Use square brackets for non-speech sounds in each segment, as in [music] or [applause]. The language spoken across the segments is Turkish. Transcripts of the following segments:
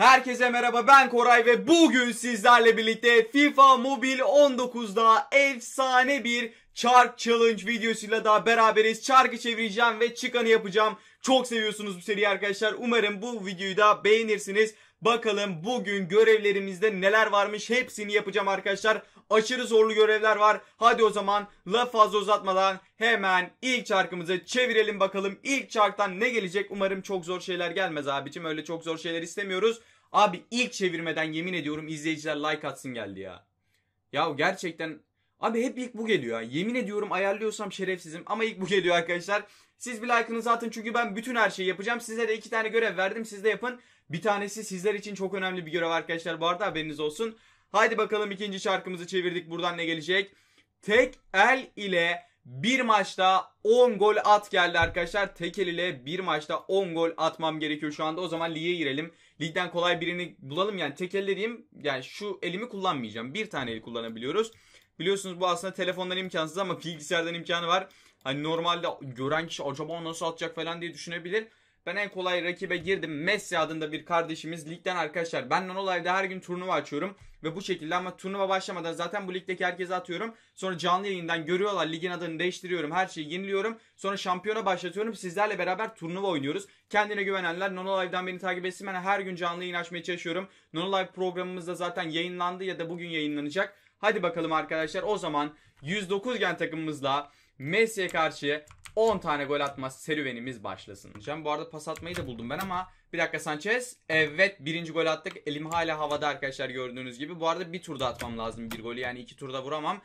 Herkese merhaba ben Koray ve bugün sizlerle birlikte FIFA Mobile 19'da efsane bir Çark Challenge videosuyla daha beraberiz. Çarkı çevireceğim ve çıkanı yapacağım. Çok seviyorsunuz bu seriyi arkadaşlar. Umarım bu videoyu da beğenirsiniz. Bakalım bugün görevlerimizde neler varmış hepsini yapacağım arkadaşlar. Aşırı zorlu görevler var. Hadi o zaman laf fazla uzatmadan hemen ilk çarkımızı çevirelim bakalım. İlk çarktan ne gelecek? Umarım çok zor şeyler gelmez abicim. Öyle çok zor şeyler istemiyoruz. Abi ilk çevirmeden yemin ediyorum izleyiciler like atsın geldi ya. Ya gerçekten abi hep ilk bu geliyor ya. Yemin ediyorum ayarlıyorsam şerefsizim ama ilk bu geliyor arkadaşlar. Siz bir like'ınızı atın çünkü ben bütün her şeyi yapacağım. Size de iki tane görev verdim siz de yapın. Bir tanesi sizler için çok önemli bir görev arkadaşlar bu arada haberiniz olsun. Haydi bakalım ikinci şarkımızı çevirdik. Buradan ne gelecek? Tek el ile bir maçta 10 gol at geldi arkadaşlar. Tek el ile bir maçta 10 gol atmam gerekiyor şu anda. O zaman lige girelim. Ligden kolay birini bulalım. Yani tek el dediğim yani şu elimi kullanmayacağım. Bir tane el kullanabiliyoruz. Biliyorsunuz bu aslında telefondan imkansız ama bilgisayardan imkanı var. Hani normalde gören kişi acaba nasıl atacak falan diye düşünebilir. Ben en kolay rakibe girdim. Messi adında bir kardeşimiz ligden arkadaşlar. Ben Nonolive'de her gün turnuva açıyorum. Ve bu şekilde ama turnuva başlamadan zaten bu ligdeki herkese atıyorum. Sonra canlı yayından görüyorlar ligin adını değiştiriyorum. Her şeyi yeniliyorum. Sonra şampiyona başlatıyorum. Sizlerle beraber turnuva oynuyoruz. Kendine güvenenler Nonolive'dan beni takip etsin. Ben her gün canlı yayın açmaya çalışıyorum. Nonolive da zaten yayınlandı ya da bugün yayınlanacak. Hadi bakalım arkadaşlar o zaman 109 gen takımımızla Messi'ye karşı 10 tane gol atma serüvenimiz başlasın. Can bu arada pas atmayı da buldum ben ama bir dakika Sanchez. Evet birinci gol attık. Elim hala havada arkadaşlar gördüğünüz gibi. Bu arada bir turda atmam lazım bir golü. Yani iki turda vuramam.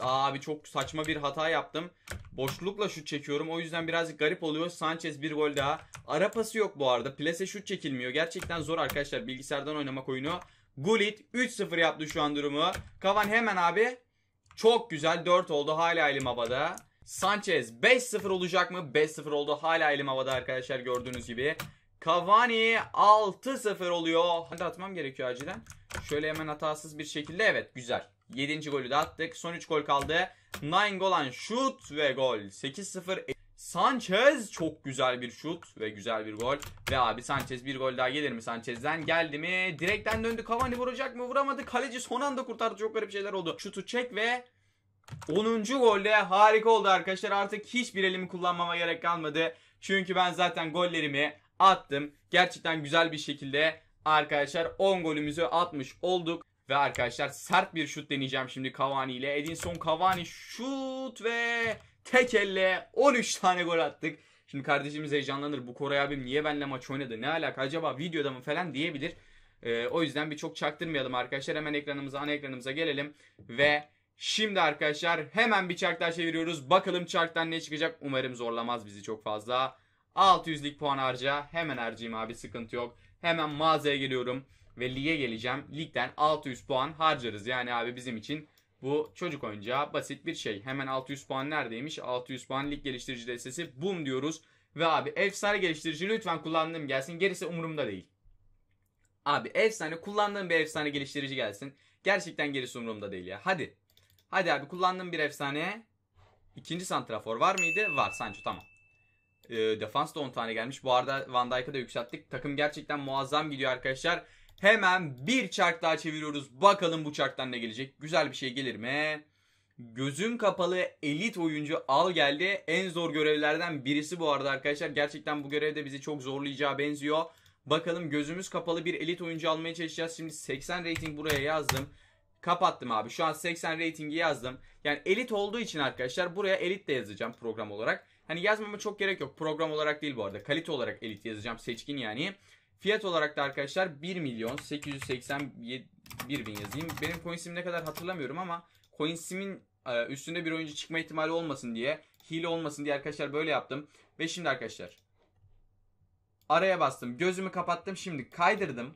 Abi çok saçma bir hata yaptım. Boşlukla şut çekiyorum. O yüzden birazcık garip oluyor. Sanchez bir gol daha. Ara pası yok bu arada. Plase şut çekilmiyor. Gerçekten zor arkadaşlar bilgisayardan oynamak oyunu. Gullit 3-0 yaptı şu an durumu. Kavan hemen abi. Çok güzel 4 oldu hala elim havada. Sanchez 5-0 olacak mı? 5-0 oldu. Hala elim havada arkadaşlar gördüğünüz gibi. Cavani 6-0 oluyor. Hadi atmam gerekiyor acilen. Şöyle hemen hatasız bir şekilde evet güzel. 7. golü de attık. Son 3 gol kaldı. 9 golan şut ve gol. 8-0. Sanchez çok güzel bir şut ve güzel bir gol. Ve abi Sanchez bir gol daha gelir mi Sanchez'den? Geldi mi? Direkten döndü. Cavani vuracak mı? Vuramadı. Kaleci son anda kurtardı. Çok garip şeyler oldu. Şutu çek ve 10. golle harika oldu arkadaşlar. Artık hiçbir elimi kullanmama gerek kalmadı. Çünkü ben zaten gollerimi attım. Gerçekten güzel bir şekilde arkadaşlar 10 golümüzü atmış olduk. Ve arkadaşlar sert bir şut deneyeceğim şimdi Cavani ile. Edinson Cavani şut ve tek elle 13 tane gol attık. Şimdi kardeşimiz heyecanlanır. Bu Koray abim niye benimle maç oynadı? Ne alaka acaba videoda mı falan diyebilir. Ee, o yüzden bir çok çaktırmayalım arkadaşlar. Hemen ekranımıza ana ekranımıza gelelim. Ve Şimdi arkadaşlar hemen bir çarklar çeviriyoruz. Bakalım çarktan ne çıkacak. Umarım zorlamaz bizi çok fazla. 600'lik puan harca. Hemen harcayayım abi sıkıntı yok. Hemen mağazaya geliyorum ve lige geleceğim. Ligden 600 puan harcarız. Yani abi bizim için bu çocuk oyuncağı basit bir şey. Hemen 600 puan neredeymiş? 600 puan lig geliştirici destesi. Boom diyoruz. Ve abi efsane geliştirici lütfen kullandığım gelsin. Gerisi umurumda değil. Abi efsane kullandığım bir efsane geliştirici gelsin. Gerçekten gerisi umurumda değil ya. Hadi Hadi abi kullandım bir efsane. İkinci santrafor var mıydı? Var. Sancho tamam. E, defans da 10 tane gelmiş. Bu arada Van Dijk'ı da yükselttik. Takım gerçekten muazzam gidiyor arkadaşlar. Hemen bir çark daha çeviriyoruz. Bakalım bu çarktan ne gelecek. Güzel bir şey gelir mi? Gözün kapalı elit oyuncu al geldi. En zor görevlerden birisi bu arada arkadaşlar. Gerçekten bu görevde bizi çok zorlayacağı benziyor. Bakalım gözümüz kapalı bir elit oyuncu almaya çalışacağız. Şimdi 80 rating buraya yazdım. Kapattım abi. Şu an 80 ratingi yazdım. Yani elit olduğu için arkadaşlar buraya elit de yazacağım program olarak. Hani yazmama çok gerek yok. Program olarak değil bu arada. Kalite olarak elit yazacağım. Seçkin yani. Fiyat olarak da arkadaşlar 1 milyon 881 bin yazayım. Benim coinsim ne kadar hatırlamıyorum ama coinsimin e, üstünde bir oyuncu çıkma ihtimali olmasın diye hile olmasın diye arkadaşlar böyle yaptım. Ve şimdi arkadaşlar araya bastım. Gözümü kapattım. Şimdi kaydırdım.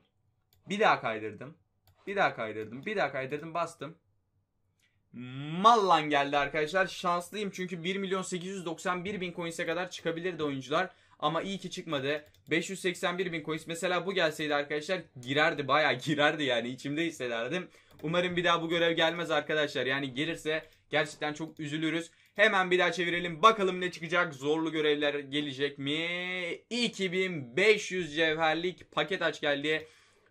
Bir daha kaydırdım. Bir daha kaydırdım. Bir daha kaydırdım. Bastım. Mallan geldi arkadaşlar. Şanslıyım çünkü 1 milyon 891 bin coins'e kadar çıkabilirdi oyuncular. Ama iyi ki çıkmadı. 581 bin coins. Mesela bu gelseydi arkadaşlar girerdi. Baya girerdi yani. içimde hissederdim. Umarım bir daha bu görev gelmez arkadaşlar. Yani gelirse gerçekten çok üzülürüz. Hemen bir daha çevirelim. Bakalım ne çıkacak. Zorlu görevler gelecek mi? 2500 cevherlik paket aç geldi.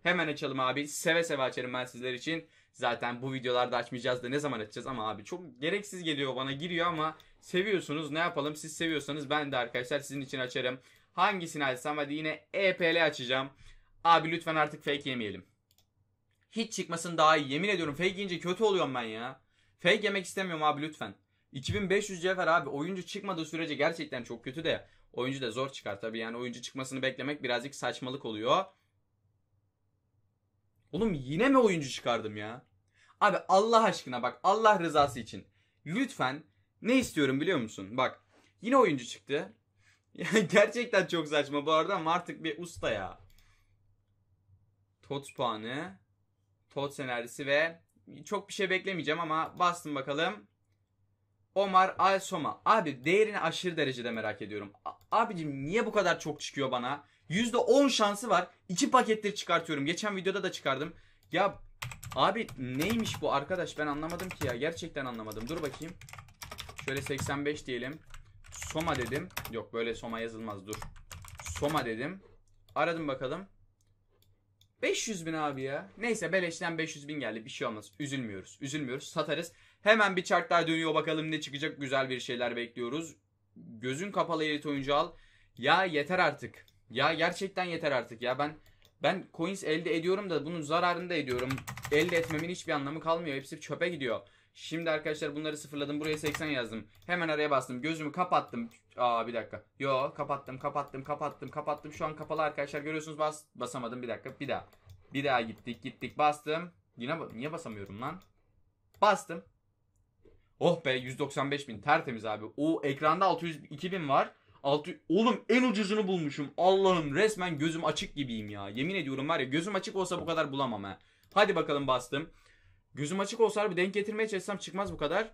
Hemen açalım abi. Seve seve açarım ben sizler için. Zaten bu videolarda açmayacağız da ne zaman açacağız ama abi çok gereksiz geliyor bana giriyor ama seviyorsunuz ne yapalım siz seviyorsanız ben de arkadaşlar sizin için açarım. Hangisini açsam hadi yine EPL açacağım. Abi lütfen artık fake yemeyelim. Hiç çıkmasın daha iyi. Yemin ediyorum fake yiyince kötü oluyorum ben ya. Fake yemek istemiyorum abi lütfen. 2500 cevher abi oyuncu çıkmadığı sürece gerçekten çok kötü de oyuncu da zor çıkar tabi yani oyuncu çıkmasını beklemek birazcık saçmalık oluyor. Oğlum yine mi oyuncu çıkardım ya? Abi Allah aşkına bak Allah rızası için. Lütfen ne istiyorum biliyor musun? Bak yine oyuncu çıktı. [laughs] Gerçekten çok saçma bu arada ama artık bir usta ya. Tot puanı. Tot senaryosu ve çok bir şey beklemeyeceğim ama bastım bakalım. Omar Al Soma. Abi değerini aşırı derecede merak ediyorum. A- Abicim niye bu kadar çok çıkıyor bana? %10 şansı var. İki paketleri çıkartıyorum. Geçen videoda da çıkardım. Ya abi neymiş bu arkadaş ben anlamadım ki ya. Gerçekten anlamadım. Dur bakayım. Şöyle 85 diyelim. Soma dedim. Yok böyle Soma yazılmaz dur. Soma dedim. Aradım bakalım. 500 bin abi ya. Neyse beleşten 500 bin geldi. Bir şey olmaz. Üzülmüyoruz. Üzülmüyoruz. Satarız. Hemen bir çarklar dönüyor. Bakalım ne çıkacak. Güzel bir şeyler bekliyoruz. Gözün kapalı elit oyuncu al. Ya yeter artık. Ya gerçekten yeter artık ya ben ben coins elde ediyorum da bunun zararını da ediyorum. Elde etmemin hiçbir anlamı kalmıyor. Hepsi çöpe gidiyor. Şimdi arkadaşlar bunları sıfırladım. Buraya 80 yazdım. Hemen araya bastım. Gözümü kapattım. Aa bir dakika. Yo kapattım kapattım kapattım kapattım. Şu an kapalı arkadaşlar. Görüyorsunuz bas basamadım. Bir dakika bir daha. Bir daha gittik gittik bastım. Yine niye basamıyorum lan? Bastım. Oh be 195 bin tertemiz abi. O ekranda 600 2000 var. 6 oğlum en ucuzunu bulmuşum. Allah'ım resmen gözüm açık gibiyim ya. Yemin ediyorum var ya gözüm açık olsa bu kadar bulamam ha. Hadi bakalım bastım. Gözüm açık olsa bir denk getirmeye çalışsam çıkmaz bu kadar.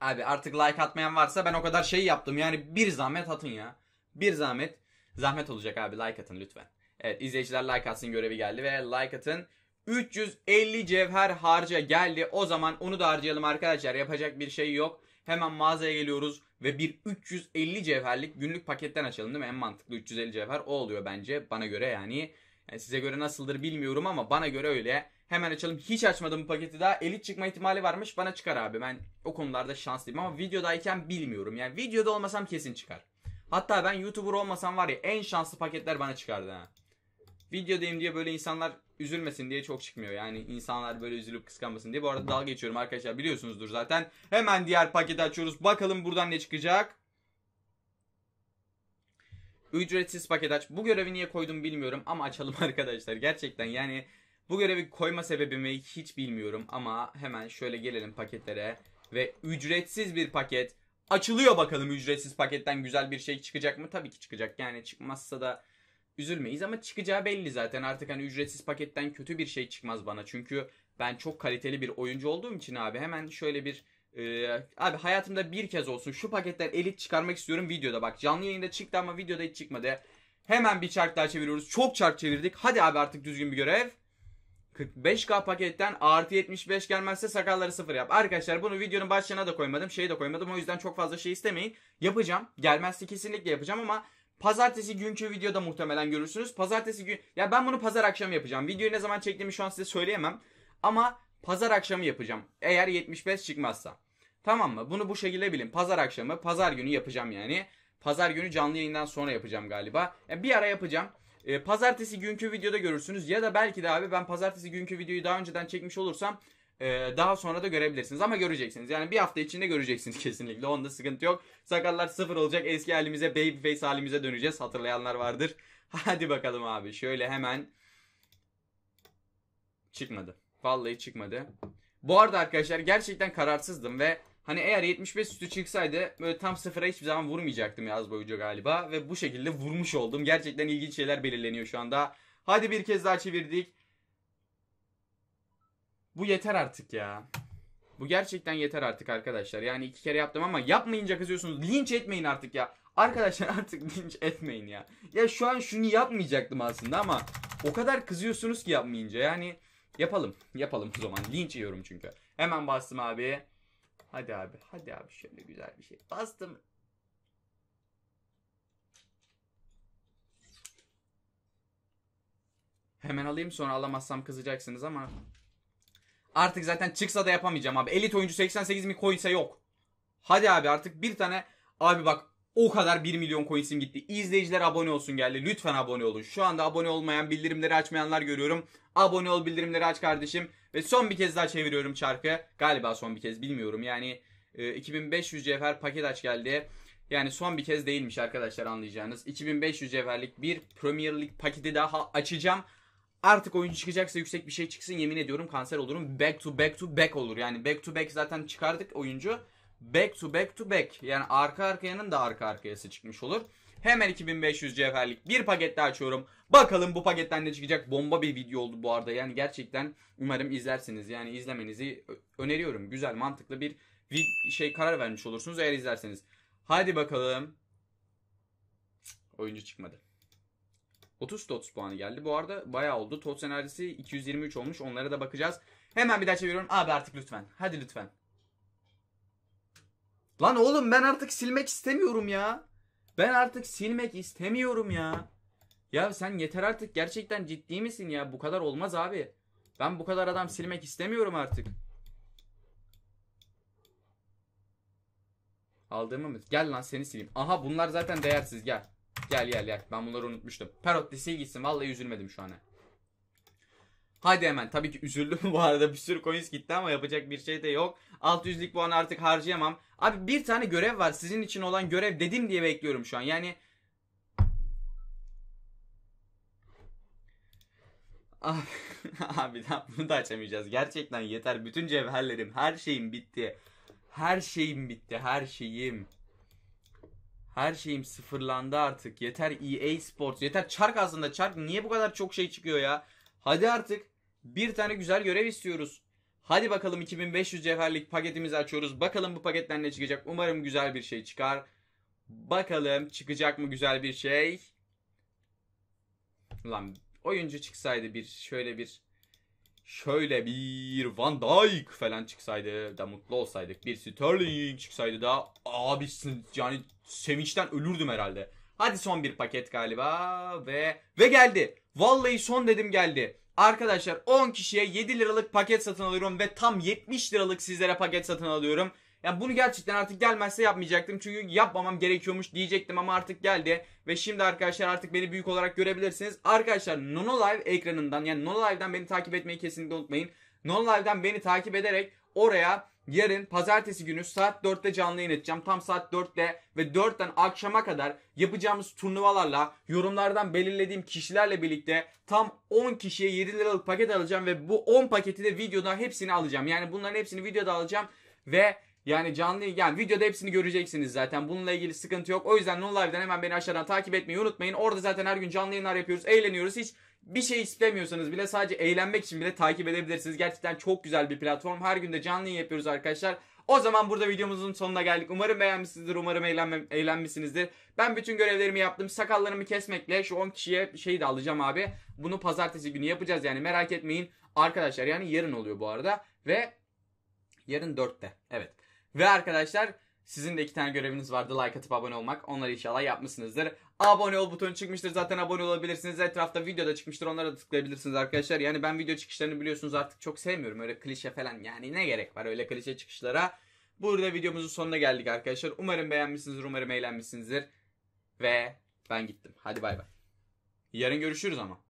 Abi artık like atmayan varsa ben o kadar şey yaptım. Yani bir zahmet atın ya. Bir zahmet. Zahmet olacak abi like atın lütfen. Evet izleyiciler like atsın görevi geldi ve like atın. 350 cevher harca geldi. O zaman onu da harcayalım arkadaşlar. Yapacak bir şey yok. Hemen mağazaya geliyoruz ve bir 350 cevherlik günlük paketten açalım değil mi? En mantıklı 350 cevher o oluyor bence bana göre yani. yani size göre nasıldır bilmiyorum ama bana göre öyle. Hemen açalım. Hiç açmadım bu paketi daha. Elit çıkma ihtimali varmış. Bana çıkar abi. Ben o konularda şanslıyım ama videodayken bilmiyorum. Yani videoda olmasam kesin çıkar. Hatta ben YouTuber olmasam var ya en şanslı paketler bana çıkardı ha. Videodayım diye böyle insanlar üzülmesin diye çok çıkmıyor. Yani insanlar böyle üzülüp kıskanmasın diye. Bu arada dalga geçiyorum arkadaşlar biliyorsunuzdur zaten. Hemen diğer paketi açıyoruz. Bakalım buradan ne çıkacak. Ücretsiz paket aç. Bu görevi niye koydum bilmiyorum ama açalım [laughs] arkadaşlar. Gerçekten yani bu görevi koyma sebebimi hiç bilmiyorum ama hemen şöyle gelelim paketlere. Ve ücretsiz bir paket açılıyor bakalım ücretsiz paketten güzel bir şey çıkacak mı? Tabii ki çıkacak. Yani çıkmazsa da üzülmeyiz ama çıkacağı belli zaten. Artık hani ücretsiz paketten kötü bir şey çıkmaz bana. Çünkü ben çok kaliteli bir oyuncu olduğum için abi hemen şöyle bir e, abi hayatımda bir kez olsun şu paketten elit çıkarmak istiyorum videoda. Bak canlı yayında çıktı ama videoda hiç çıkmadı. Hemen bir çark daha çeviriyoruz. Çok çark çevirdik. Hadi abi artık düzgün bir görev. 45K paketten artı 75 gelmezse sakalları sıfır yap. Arkadaşlar bunu videonun başlığına da koymadım. Şeyi de koymadım. O yüzden çok fazla şey istemeyin. Yapacağım. Gelmezse kesinlikle yapacağım ama Pazartesi günkü videoda muhtemelen görürsünüz. Pazartesi gün ya ben bunu pazar akşamı yapacağım. Videoyu ne zaman çektiğimi şu an size söyleyemem. Ama pazar akşamı yapacağım. Eğer 75 çıkmazsa. Tamam mı? Bunu bu şekilde bilin. Pazar akşamı, pazar günü yapacağım yani. Pazar günü canlı yayından sonra yapacağım galiba. Yani bir ara yapacağım. E, pazartesi günkü videoda görürsünüz ya da belki de abi ben pazartesi günkü videoyu daha önceden çekmiş olursam ee, daha sonra da görebilirsiniz ama göreceksiniz. Yani bir hafta içinde göreceksiniz [laughs] kesinlikle. Onda sıkıntı yok. Sakallar sıfır olacak. Eski halimize, baby face halimize döneceğiz. Hatırlayanlar vardır. [laughs] Hadi bakalım abi. Şöyle hemen çıkmadı. Vallahi çıkmadı. Bu arada arkadaşlar gerçekten kararsızdım ve hani eğer 75 üstü çıksaydı böyle tam sıfıra hiçbir zaman vurmayacaktım yaz boyunca galiba. Ve bu şekilde vurmuş oldum. Gerçekten ilginç şeyler belirleniyor şu anda. Hadi bir kez daha çevirdik. Bu yeter artık ya. Bu gerçekten yeter artık arkadaşlar. Yani iki kere yaptım ama yapmayınca kızıyorsunuz. Linç etmeyin artık ya. Arkadaşlar [laughs] artık linç etmeyin ya. Ya şu an şunu yapmayacaktım aslında ama o kadar kızıyorsunuz ki yapmayınca. Yani yapalım. Yapalım o zaman. Linç yiyorum çünkü. Hemen bastım abi. Hadi abi. Hadi abi şöyle güzel bir şey. Bastım. Hemen alayım sonra alamazsam kızacaksınız ama Artık zaten çıksa da yapamayacağım abi. Elit oyuncu 88 mi coinse yok. Hadi abi artık bir tane abi bak o kadar 1 milyon coinsim gitti. İzleyiciler abone olsun geldi. Lütfen abone olun. Şu anda abone olmayan bildirimleri açmayanlar görüyorum. Abone ol bildirimleri aç kardeşim. Ve son bir kez daha çeviriyorum çarkı. Galiba son bir kez bilmiyorum. Yani 2500 e, cevher paket aç geldi. Yani son bir kez değilmiş arkadaşlar anlayacağınız. 2500 cevherlik bir Premier League paketi daha açacağım artık oyuncu çıkacaksa yüksek bir şey çıksın yemin ediyorum kanser olurum. Back to back to back olur. Yani back to back zaten çıkardık oyuncu. Back to back to back. Yani arka arkayanın da arka arkayası çıkmış olur. Hemen 2500 cevherlik bir paket daha açıyorum. Bakalım bu paketten ne çıkacak. Bomba bir video oldu bu arada. Yani gerçekten umarım izlersiniz. Yani izlemenizi öneriyorum. Güzel mantıklı bir şey karar vermiş olursunuz eğer izlerseniz. Hadi bakalım. Oyuncu çıkmadı. 30 TOTS puanı geldi. Bu arada bayağı oldu. TOTS enerjisi 223 olmuş. Onlara da bakacağız. Hemen bir daha çeviriyorum. Abi artık lütfen. Hadi lütfen. Lan oğlum ben artık silmek istemiyorum ya. Ben artık silmek istemiyorum ya. Ya sen yeter artık gerçekten ciddi misin ya? Bu kadar olmaz abi. Ben bu kadar adam silmek istemiyorum artık. Aldığımı mı? Gel lan seni sileyim. Aha bunlar zaten değersiz gel. Gel gel gel. Ben bunları unutmuştum. Perot liseye gitsin. Vallahi üzülmedim şu an. Haydi hemen. Tabii ki üzüldüm [laughs] bu arada. Bir sürü coins gitti ama yapacak bir şey de yok. 600'lik puan artık harcayamam. Abi bir tane görev var. Sizin için olan görev dedim diye bekliyorum şu an. Yani Abi, [laughs] abi bunu da açamayacağız. Gerçekten yeter. Bütün cevherlerim, her şeyim bitti. Her şeyim bitti, her şeyim. Her şeyim sıfırlandı artık. Yeter EA Sports. Yeter çark aslında çark. Niye bu kadar çok şey çıkıyor ya? Hadi artık bir tane güzel görev istiyoruz. Hadi bakalım 2500 cevherlik paketimizi açıyoruz. Bakalım bu paketler ne çıkacak. Umarım güzel bir şey çıkar. Bakalım çıkacak mı güzel bir şey. Ulan oyuncu çıksaydı bir şöyle bir şöyle bir Van Dijk falan çıksaydı da mutlu olsaydık. Bir Sterling çıksaydı da abi yani sevinçten ölürdüm herhalde. Hadi son bir paket galiba ve ve geldi. Vallahi son dedim geldi. Arkadaşlar 10 kişiye 7 liralık paket satın alıyorum ve tam 70 liralık sizlere paket satın alıyorum. Yani bunu gerçekten artık gelmezse yapmayacaktım. Çünkü yapmamam gerekiyormuş diyecektim ama artık geldi. Ve şimdi arkadaşlar artık beni büyük olarak görebilirsiniz. Arkadaşlar Nonolive ekranından yani Nonolive'dan beni takip etmeyi kesinlikle unutmayın. Nonolive'dan beni takip ederek oraya yarın pazartesi günü saat 4'te canlı yayın edeceğim. Tam saat 4'te ve 4'ten akşama kadar yapacağımız turnuvalarla yorumlardan belirlediğim kişilerle birlikte tam 10 kişiye 7 liralık paket alacağım ve bu 10 paketi de videoda hepsini alacağım. Yani bunların hepsini videoda alacağım ve yani canlı yani videoda hepsini göreceksiniz zaten. Bununla ilgili sıkıntı yok. O yüzden No Live'den hemen beni aşağıdan takip etmeyi unutmayın. Orada zaten her gün canlı yayınlar yapıyoruz. Eğleniyoruz. Hiç bir şey istemiyorsanız bile sadece eğlenmek için bile takip edebilirsiniz. Gerçekten çok güzel bir platform. Her gün de canlı yayın yapıyoruz arkadaşlar. O zaman burada videomuzun sonuna geldik. Umarım beğenmişsinizdir. Umarım eğlenme, eğlenmişsinizdir. Ben bütün görevlerimi yaptım. Sakallarımı kesmekle şu 10 kişiye şey de alacağım abi. Bunu pazartesi günü yapacağız yani merak etmeyin. Arkadaşlar yani yarın oluyor bu arada. Ve yarın 4'te. Evet. Ve arkadaşlar sizin de iki tane göreviniz vardı. Like atıp abone olmak. Onları inşallah yapmışsınızdır. Abone ol butonu çıkmıştır. Zaten abone olabilirsiniz. Etrafta video da çıkmıştır. Onlara da tıklayabilirsiniz arkadaşlar. Yani ben video çıkışlarını biliyorsunuz artık çok sevmiyorum. Öyle klişe falan. Yani ne gerek var öyle klişe çıkışlara. Burada videomuzun sonuna geldik arkadaşlar. Umarım beğenmişsinizdir. Umarım eğlenmişsinizdir. Ve ben gittim. Hadi bay bay. Yarın görüşürüz ama.